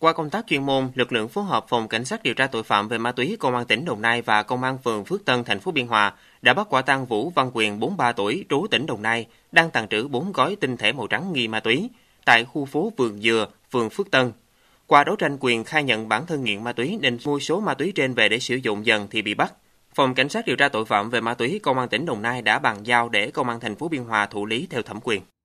Qua công tác chuyên môn, lực lượng phối hợp phòng cảnh sát điều tra tội phạm về ma túy công an tỉnh Đồng Nai và công an phường Phước Tân thành phố Biên Hòa đã bắt quả tang Vũ Văn Quyền 43 tuổi trú tỉnh Đồng Nai đang tàng trữ 4 gói tinh thể màu trắng nghi ma túy tại khu phố Vườn Dừa, phường Phước Tân. Qua đấu tranh Quyền khai nhận bản thân nghiện ma túy nên mua số ma túy trên về để sử dụng dần thì bị bắt. Phòng cảnh sát điều tra tội phạm về ma túy công an tỉnh Đồng Nai đã bàn giao để công an thành phố Biên Hòa thụ lý theo thẩm quyền.